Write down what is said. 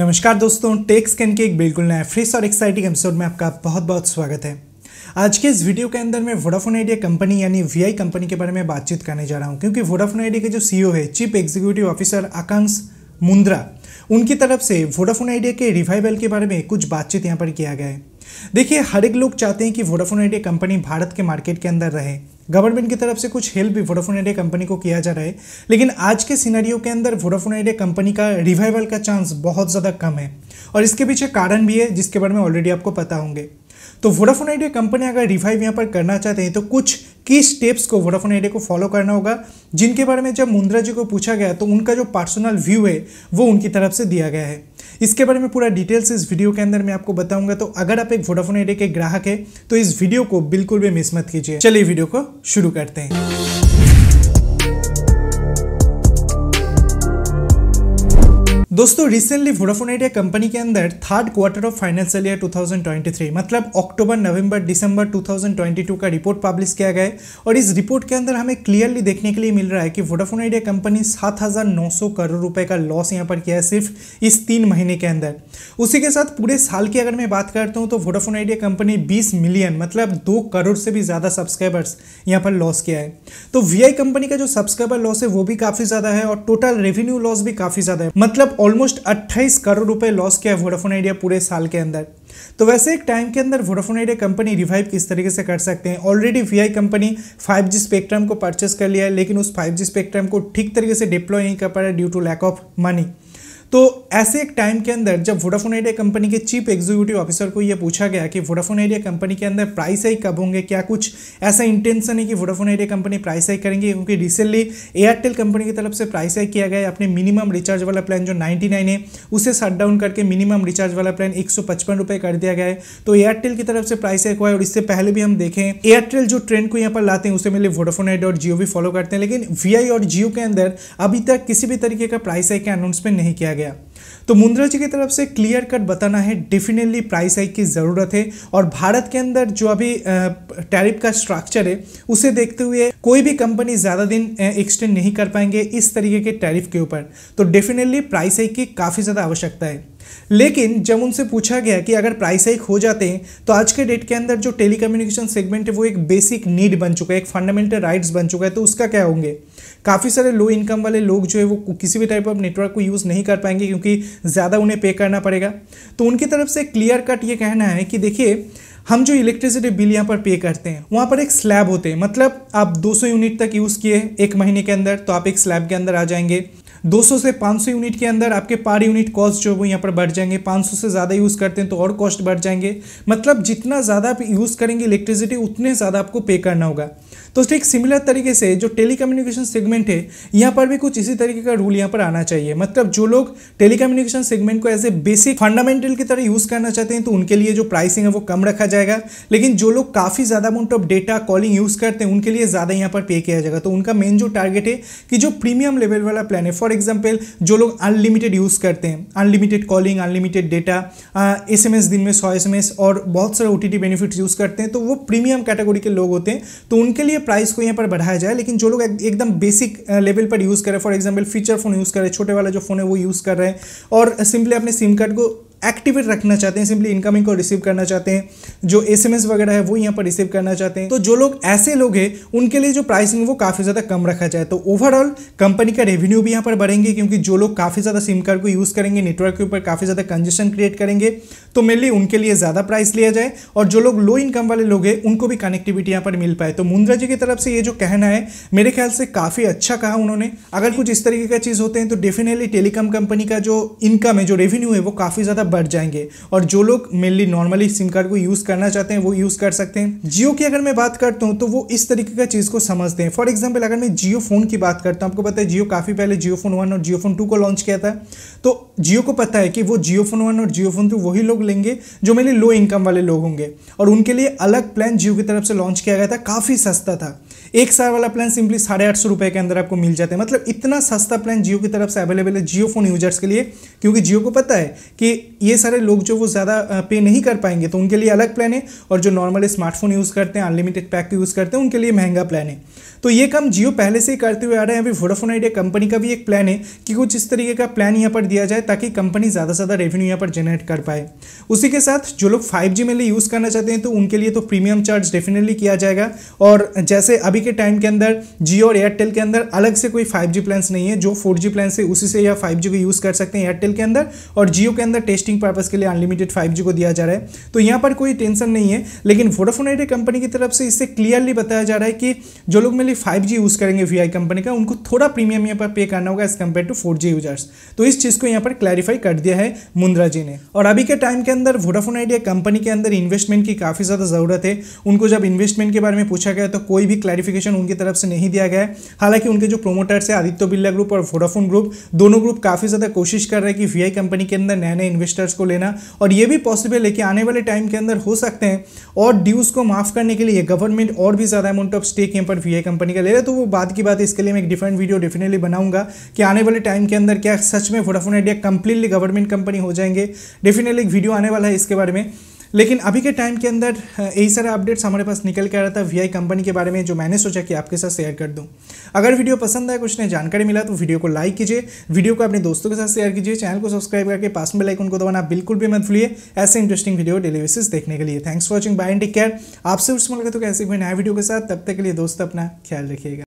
नमस्कार दोस्तों take scan के एक बिल्कुल नया फ्रेश और एक्साइटिंग एपिसोड में आपका बहुत बहुत स्वागत है आज के इस वीडियो के अंदर मैं वोडाफोन आइडिया कंपनी यानी वीआई कंपनी के बारे में बातचीत करने जा रहा हूँ क्योंकि वोडाफोन आइडिया के जो सीईओ e है chief executive officer Akanksh Mundra उनकी तरफ से वोडाफोन आइडिया के रिवाइवल के बारे में कुछ बातचीत यहाँ पर किया गया है देखिए हर एक लोग चाहते हैं कि वोडाफोन आइडिया कंपनी भारत के मार्केट के अंदर रहे गवर्नमेंट की तरफ से कुछ हेल्प भी वोडाफोन आइडिया कंपनी को किया जा रहा है लेकिन आज के सिनेरियो के अंदर वोडाफोन आइडिया कंपनी का रिवाइवल का चांस बहुत ज़्यादा कम है और इसके पीछे कारण भी है जिसके बारे में ऑलरेडी आपको पता होंगे तो वोडाफोन आइडिया कंपनी अगर रिवाइव यहाँ पर करना चाहते हैं तो कुछ की स्टेप्स को वोडाफोन आइडिया को फॉलो करना होगा जिनके बारे में जब मुंद्रा जी को पूछा गया तो उनका जो पर्सनल व्यू है वो उनकी तरफ से दिया गया है इसके बारे में पूरा डिटेल्स इस वीडियो के अंदर मैं आपको बताऊंगा तो अगर आप एक वोडाफोन आइडिया के ग्राहक है तो इस वीडियो को बिल्कुल भी मिस मत कीजिए चलिए वीडियो को शुरू करते हैं दोस्तों रिसेंटली वोडाफोन आइडिया कंपनी के अंदर third quarter of financial year 2023 मतलब अक्टूबर नवंबर दिसंबर 2022 का रिपोर्ट पब्लिश किया गया और इस रिपोर्ट के अंदर हमें क्लियरली देखने के लिए मिल रहा है कि वोडाफोन आइडिया कंपनी 7,900 करोड़ रुपए का लॉस यहाँ पर किया है सिर्फ इस तीन महीने के अंदर उसी के साथ पूरे साल की अगर मैं बात करता हूँ तो वोडाफोन आइडिया कंपनी बीस मिलियन मतलब दो करोड़ से भी ज़्यादा सब्सक्राइबर्स यहाँ पर लॉस किया है तो वी कंपनी का जो सब्सक्राइबर लॉस है वो भी काफ़ी ज़्यादा है और टोटल रेवेन्यू लॉस भी काफ़ी ज़्यादा है मतलब ऑलमोस्ट 28 करोड़ रुपए लॉस किया है वोडाफोन आइडिया पूरे साल के अंदर तो वैसे एक टाइम के अंदर वोडाफोन आइडिया कंपनी रिवाइव किस तरीके से कर सकते हैं already VI company 5G spectrum को परचेस कर लिया है लेकिन उस 5G स्पेक्ट्रम को ठीक तरीके से डिप्लॉय नहीं कर पा रहा है due to lack of money तो ऐसे एक टाइम के अंदर जब वोडाफोन आइडिया कंपनी के चीफ एग्जीक्यूटिव ऑफिसर को यह पूछा गया कि वोडाफोन आइडिया कंपनी के अंदर प्राइस हाइक कब होंगे क्या कुछ ऐसा इंटेंशन है कि Vodafone Idea company price hike करेंगे क्योंकि रिसेंटली एयरटेल कंपनी की तरफ से प्राइस आई किया गया अपने मिनिमम रिचार्ज वाला प्लान जो नाइन्टी है उसे शट डाउन करके मिनिमम रिचार्ज वाला प्लान एक कर दिया गया है तो एयरटेल की तरफ से प्राइस हाइक हुआ है और इससे पहले भी हम देखें एयरटेल जो ट्रेंड को यहाँ पर लाते हैं उसे मेरे वोडाफोन आइडिया और जियो भी फॉलो करते हैं लेकिन वी और जियो के अंदर अभी तक किसी भी तरीके का प्राइस हाइक का अनाउंसमेंट नहीं किया गया तो मुंद्रा जी की तरफ से क्लियर कट बताना है डेफिनेटली प्राइस हाइक की ज़रूरत है और भारत के अंदर जो अभी टैरिफ का स्ट्रक्चर है उसे देखते हुए कोई भी कंपनी ज़्यादा दिन एक्सटेंड नहीं कर पाएंगे इस तरीके के टैरिफ के ऊपर तो डेफिनेटली प्राइस हाइक की काफ़ी ज़्यादा आवश्यकता है लेकिन जब उनसे पूछा गया कि अगर प्राइस हाइक हो जाते हैं तो आज के डेट के अंदर जो टेलीकम्युनिकेशन सेगमेंट है वो एक बेसिक नीड बन चुका है एक फंडामेंटल राइट्स बन चुका है तो उसका क्या होंगे काफ़ी सारे लो इनकम वाले लोग जो है वो किसी भी टाइप ऑफ नेटवर्क को यूज़ नहीं कर पाएंगे क्योंकि ज़्यादा उन्हें पे करना पड़ेगा तो उनकी तरफ से क्लियर कट ये कहना है कि देखिए हम जो इलेक्ट्रिसिटी बिल यहाँ पर पे करते हैं वहाँ पर एक स्लैब होते हैं मतलब आप 200 यूनिट तक यूज़ किए एक महीने के अंदर तो आप एक स्लैब के अंदर आ जाएंगे 200 से 500 यूनिट के अंदर आपके पर यूनिट कॉस्ट जो है वो यहाँ पर बढ़ जाएंगे 500 से ज़्यादा यूज़ करते हैं तो और कॉस्ट बढ़ जाएंगे मतलब जितना ज़्यादा आप यूज़ करेंगे इलेक्ट्रिसिटी उतने ज़्यादा आपको पे करना होगा तो ठीक सिमिलर तरीके से जो टेलीकम्युनिकेशन सेगमेंट है यहाँ पर भी कुछ इसी तरीके का रूल यहाँ पर आना चाहिए मतलब जो लोग टेलीकम्युनिकेशन सेगमेंट को एज ए बेसिक फंडामेंटल की तरह यूज़ करना चाहते हैं तो उनके लिए जो प्राइसिंग है वो कम रखा जाएगा लेकिन जो लोग काफ़ी ज़्यादा amount of data calling use करते हैं उनके लिए ज़्यादा यहाँ पर पे किया जाएगा तो उनका मेन जो टारगेट है कि जो प्रीमियम लेवल वाला प्लान है फॉर एग्जाम्पल जो लोग अनलिमिटेड यूज़ करते हैं unlimited calling unlimited data S M दिन में सौ एस और बहुत सारे ओ बेनिफिट्स यूज़ करते हैं तो वो प्रीमियम कैटेगरी के लोग होते हैं तो उनके लिए प्राइस को यहाँ पर बढ़ाया जाए लेकिन जो लोग एकदम बेसिक लेवल पर यूज़ करें for example feature phone use कर हैं छोटे वाला जो फ़ोन है वो यूज़ कर रहे हैं और सिंपली अपने सिम कार्ड को एक्टिवेट रखना चाहते हैं सिंपली इनकमिंग को रिसीव करना चाहते हैं जो एसएमएस वगैरह है वो यहाँ पर रिसीव करना चाहते हैं तो जो लोग ऐसे लोग हैं उनके लिए जो प्राइसिंग वो काफ़ी ज़्यादा कम रखा जाए तो ओवरऑल कंपनी का रेवेन्यू भी यहाँ पर बढ़ेंगे क्योंकि जो लोग काफ़ी ज़्यादा सिम कार्ड को यूज़ करेंगे नेटवर्क के ऊपर काफ़ी ज़्यादा कंजेशन क्रिएट करेंगे तो मेनली उनके लिए ज़्यादा प्राइस लिया जाए और जो लोग लो इनकम वाले लोग हैं उनको भी कनेक्टिविटी यहाँ पर मिल पाए तो मुंद्रा जी की तरफ से ये जो कहना है मेरे ख्याल से काफ़ी अच्छा कहा उन्होंने अगर कुछ इस तरीके का चीज़ होते हैं तो डेफिनेटली टेलीकॉम कंपनी का जो इनकम है जो रेवेन्यू है वो काफ़ी ज़्यादा बढ़ जाएंगे और जो लोग मेनली नॉर्मली सिम कार्ड को यूज़ करना चाहते हैं वो यूज़ कर सकते हैं जियो की अगर मैं बात करता हूँ तो वो इस तरीके का चीज़ को समझते हैं फॉर एग्जाम्पल अगर मैं जियो फ़ोन की बात करता हूँ आपको पता है जियो काफ़ी पहले जियो फोन वन और जियो फोन टू को लॉन्च किया था तो जियो को पता है कि वो जियो फोन वन और जियो फोन टू वही लोग लेंगे जो मेरे लो इनकम वाले लोग होंगे और उनके लिए अलग प्लान जियो की तरफ से लॉन्च किया गया था काफ़ी सस्ता था एक साल वाला प्लान सिंपली साढ़े आठ सौ रुपए के अंदर आपको मिल जाते हैं मतलब इतना सस्ता प्लान जियो की तरफ से अवेलेबल है जियो फोन यूजर्स के लिए क्योंकि जियो को पता है कि ये सारे लोग जो वो ज़्यादा पे नहीं कर पाएंगे तो उनके लिए अलग प्लान है और जो नॉर्मल स्मार्टफोन यूज़ करते हैं अनलिमिटेड पैक यूज़ करते हैं उनके लिए महंगा प्लान है तो ये काम जियो पहले से ही करते हुए आ रहे हैं अभी वोडाफोन आइडिया कंपनी का भी एक प्लान है कि कुछ इस तरीके का प्लान यहाँ पर दिया जाए ताकि कंपनी ज़्यादा से ज़्यादा रेवेन्यू यहाँ पर जनरेट कर पाए उसी के साथ जो लोग फाइव जी में यूज़ करना चाहते हैं तो उनके लिए तो प्रीमियम चार्ज डेफिनेटली किया जाएगा और जैसे अभी के टाइम के अंदर जियो और एयरटेल के अंदर अलग से कोई फाइव जी प्लान्स नहीं है जो फोर जी प्लान से उसी से यह फाइव जी को यूज़ कर सकते हैं एयरटेल के अंदर और जियो के अंदर टेस्टिंग पर्पज़ के लिए अनलिमिटेड फाइव को दिया जा रहा है तो यहाँ पर कोई टेंशन नहीं है लेकिन वोडाफोन आइडिया कंपनी की तरफ से इससे क्लियरली बताया जा रहा है कि जो लोग मेरे फाइव जी यूज़ करेंगे वी कंपनी का उनको थोड़ा प्रीमियम यहाँ पर पे करना होगा as compare to four G users तो इस चीज़ को यहाँ पर क्लैरिफाई कर दिया है मुंद्रा जी ने और अभी के टाइम के अंदर वोडाफोन आइडिया कंपनी के अंदर इन्वेस्टमेंट की काफ़ी ज़्यादा ज़रूरत है उनको जब इन्वेस्टमेंट के बारे में पूछा गया तो कोई भी क्लैरिफाई क्लैरिफिकेशन उनकी तरफ से नहीं दिया गया है हालांकि उनके जो प्रोमोटर्स है आदित्य बिरला ग्रुप और वोडाफोन ग्रुप दोनों ग्रुप काफ़ी ज़्यादा कोशिश कर रहे हैं कि वी कंपनी के अंदर नए नए इन्वेस्टर्स को लेना और ये भी पॉसिबल है कि आने वाले टाइम के अंदर हो सकते हैं और ड्यूज़ को माफ़ करने के लिए गवर्नमेंट और भी ज़्यादा अमाउंट ऑफ स्टेक यहाँ पर वी कंपनी का ले रहे तो वो बाद की बात इसके लिए मैं एक डिफरेंट वीडियो डेफिनेटली बनाऊंगा कि आने वाले टाइम के अंदर क्या सच में Vodafone Idea completely government company हो जाएंगे डेफिनेटली एक वीडियो आने वाला है इसके बारे में लेकिन अभी के टाइम के अंदर यही सारा अपडेट्स हमारे पास निकल के आ रहा था वी कंपनी के बारे में जो मैंने सोचा कि आपके साथ शेयर कर दूं अगर वीडियो पसंद आया कुछ नई जानकारी मिला तो वीडियो को लाइक कीजिए वीडियो को अपने दोस्तों के साथ शेयर कीजिए चैनल को सब्सक्राइब करके पास में लाइक उनको दबाना बिल्कुल भी मत भूलिए ऐसे इंटरेस्टिंग वीडियो डेली बेसिस देखने के लिए thanks for watching bye and take care आपसे उस मुलाकात तो कैसे भी नया वीडियो के साथ तब तक के लिए दोस्त अपना ख्याल रखिएगा